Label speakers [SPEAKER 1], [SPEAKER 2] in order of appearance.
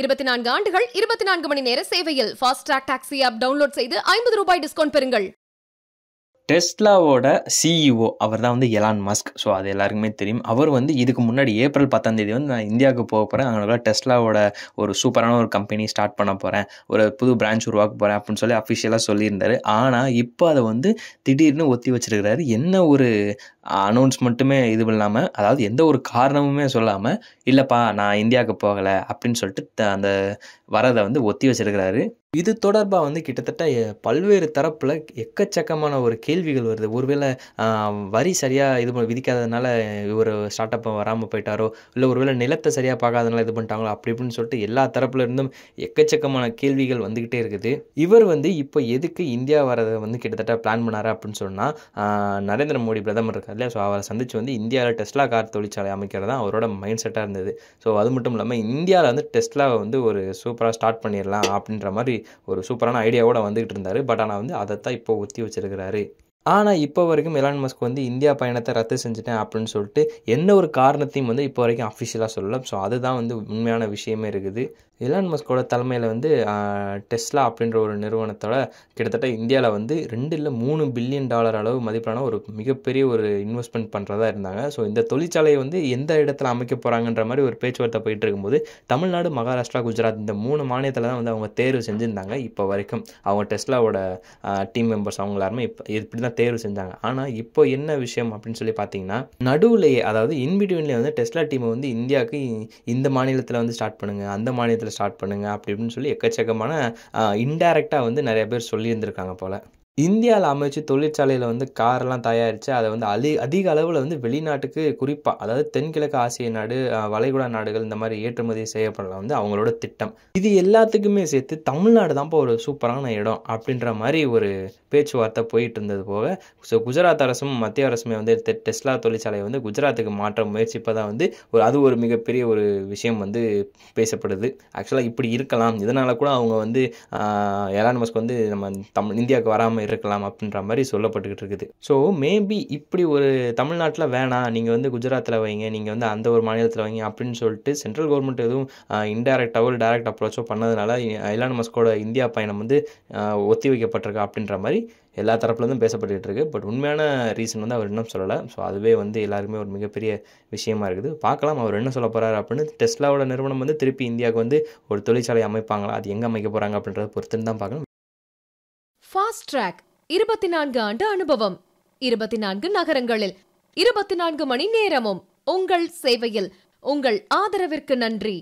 [SPEAKER 1] இருபத்தி நான்கு ஆண்டுகள் இருபத்தி நான்கு மணி நேர சேவையில் ட்ராக் டாக்ஸி ஆப் டவுன்லோட் செய்து ஐம்பது ரூபாய் டிஸ்கவுண்ட் பெறுங்கள் டெஸ்லாவோட சிஇஓ e அவர் தான் வந்து எலான் மஸ்க் ஸோ அது எல்லாருக்குமே தெரியும் அவர் வந்து இதுக்கு முன்னாடி ஏப்ரல் பத்தாம் தேதி வந்து நான் இந்தியாவுக்கு போக போகிறேன் அங்கே டெஸ்லாவோட ஒரு சூப்பரான ஒரு கம்பெனி ஸ்டார்ட் பண்ண போகிறேன் ஒரு புது பிரான்ச் உருவாக்க போகிறேன் அப்படின்னு சொல்லி அஃபிஷியலாக சொல்லியிருந்தார் ஆனால் இப்போ அதை வந்து திடீர்னு ஒத்தி வச்சிருக்கிறாரு என்ன ஒரு அனௌன்ஸ்மெண்ட்டுமே இது இல்லாமல் அதாவது எந்த ஒரு காரணமுமே சொல்லாமல் இல்லைப்பா நான் இந்தியாவுக்கு போகலை அப்படின்னு சொல்லிட்டு அந்த வரதை வந்து ஒத்தி வச்சிருக்கிறாரு இது தொடர்பாக வந்து கிட்டத்தட்ட பல்வேறு தரப்பில் எக்கச்சக்கமான ஒரு கேள்விகள் வருது ஒருவேளை வரி சரியாக இது விதிக்காததுனால இவர் ஸ்டார்ட் அப்பை வராமல் போயிட்டாரோ இல்லை ஒருவேளை நிலத்தை சரியாக பார்க்காதனால இது பண்ணிட்டாங்களோ அப்படி இப்படின்னு சொல்லிட்டு எல்லா தரப்புல இருந்தும் எக்கச்சக்கமான கேள்விகள் வந்துக்கிட்டே இருக்குது இவர் வந்து இப்போ எதுக்கு இந்தியா வரதை வந்து கிட்டத்தட்ட பிளான் பண்ணார் அப்படின்னு சொன்னால் நரேந்திர மோடி பிரதமர் இருக்கார் இல்லையா ஸோ அவரை சந்தித்து வந்து இந்தியாவில் டெஸ்ட்லா கார் தொழிற்சாலை அமைக்கிறது தான் அவரோட மைண்ட் செட்டாக இருந்தது ஸோ அது மட்டும் இல்லாமல் இந்தியாவில் வந்து டெஸ்ட்லா வந்து ஒரு சூப்பராக ஸ்டார்ட் பண்ணிடலாம் அப்படின்ற மாதிரி ஒரு சூப்பரான ஐடியாவோட வந்துகிட்டு இருந்தார் பட் ஆனால் வந்து அதைத்தான் இப்போ ஒத்தி வச்சிருக்கிறாரு ஆனால் இப்போ வரைக்கும் எலான் மஸ்க் வந்து இந்தியா பயணத்தை ரத்து செஞ்சுட்டேன் அப்படின்னு சொல்லிட்டு எந்த ஒரு காரணத்தையும் வந்து இப்போ வரைக்கும் அஃபிஷியலாக சொல்லலை ஸோ அதுதான் வந்து உண்மையான விஷயமே இருக்குது எலான் மஸ்கோட தலைமையில் வந்து டெஸ்லா அப்படின்ற ஒரு நிறுவனத்தோட கிட்டத்தட்ட இந்தியாவில் வந்து ரெண்டு இல்லை மூணு பில்லியன் டாலர் அளவு மதிப்பிலான ஒரு மிகப்பெரிய ஒரு இன்வெஸ்ட்மெண்ட் பண்ணுறதா இருந்தாங்க ஸோ இந்த தொழிற்சாலையை வந்து எந்த இடத்துல அமைக்க போகிறாங்கன்ற மாதிரி ஒரு பேச்சுவார்த்தை போயிட்டு இருக்கும்போது தமிழ்நாடு மகாராஷ்டிரா குஜராத் இந்த மூணு மாநிலத்தில் தான் வந்து அவங்க தேர்வு செஞ்சுருந்தாங்க இப்போ வரைக்கும் அவங்க டெஸ்லாவோட டீம் மெம்பர்ஸ் அவங்க எல்லாருமே இப்போ இப்படி தான் தேர்வு செஞ்சாங்க ஆனால் இப்போ என்ன விஷயம் அப்படின்னு சொல்லி பார்த்தீங்கன்னா நடுவுலையே அதாவது இன்பிட்வீன்லேயே வந்து டெஸ்லா டீமை வந்து இந்தியாவுக்கு இந்த மாநிலத்தில் வந்து ஸ்டார்ட் பண்ணுங்கள் அந்த மாநிலத்தில் ஸ்டார்ட் பண்ணுங்கள் அப்படின்னு சொல்லி எக்கச்சக்கமான இன்டைரக்டாக வந்து நிறைய பேர் சொல்லியிருந்திருக்காங்க போல் இந்தியாவில் அமைச்சு தொழிற்சாலையில் வந்து கார்லாம் தயாரித்து அதை வந்து அதி அதிக அளவில் வந்து வெளிநாட்டுக்கு குறிப்பாக அதாவது தென்கிழக்கு ஆசிய நாடு வளைகுடா நாடுகள் இந்த மாதிரி ஏற்றுமதி செய்யப்படலாம் வந்து அவங்களோட திட்டம் இது எல்லாத்துக்குமே சேர்த்து தமிழ்நாடு தான்ப்போ ஒரு சூப்பரான இடம் அப்படின்ற மாதிரி ஒரு பேச்சுவார்த்தை போயிட்டு இருந்தது போக ஸோ குஜராத் அரசும் மத்திய அரசுமே வந்து டெஸ்லா தொழிற்சாலையை வந்து குஜராத்துக்கு மாற்ற முயற்சிப்பதான் வந்து ஒரு அது ஒரு மிகப்பெரிய ஒரு விஷயம் வந்து பேசப்படுது ஆக்சுவலாக இப்படி இருக்கலாம் இதனால் கூட அவங்க வந்து எலான் மஸ்க் வந்து நம்ம தமிழ் இந்தியாவுக்கு வராமல் இருக்கலாம் அப்படின்ற மாதிரி சொல்லப்பட்டுக்கிட்டு இருக்குது ஸோ மேபி இப்படி ஒரு தமிழ்நாட்டில் வேணாம் நீங்கள் வந்து குஜராத்தில் வைங்க நீங்கள் வந்து அந்த ஒரு மாநிலத்தில் வைங்க அப்படின்னு சொல்லிட்டு சென்ட்ரல் கவர்மெண்ட் எதுவும் இன்டைரக்டாவோ ஒரு டைரக்ட் அப்ரோச்சோ பண்ணதுனால ஐலான் மஸ்கோட இந்தியா பயணம் வந்து ஒத்தி வைக்கப்பட்டிருக்கு அப்படின்ற மாதிரி எல்லா தரப்புலேருந்தும் பேசப்பட்டுக்கிட்டு இருக்குது பட் உண்மையான ரீசன் வந்து அவர் இன்னும் சொல்லலை ஸோ அதுவே வந்து எல்லாருக்குமே ஒரு மிகப்பெரிய விஷயமா இருக்குது பார்க்கலாம் அவர் என்ன சொல்ல போகிறார் அப்படின்னு டெஸ்லாவோட நிறுவனம் வந்து திருப்பி இந்தியாவுக்கு வந்து ஒரு தொழிற்சாலை அமைப்பாங்களா அது எங்கே அமைக்க போகிறாங்க அப்படின்றத பொறுத்துன்னு தான் பார்க்கணும் ஃபாஸ்ட் ட்ராக் இருபத்தி நான்கு ஆண்டு அனுபவம் இருபத்தி நான்கு நகரங்களில் இருபத்தி நான்கு மணி நேரமும் உங்கள் சேவையில் உங்கள் ஆதரவிற்கு நன்றி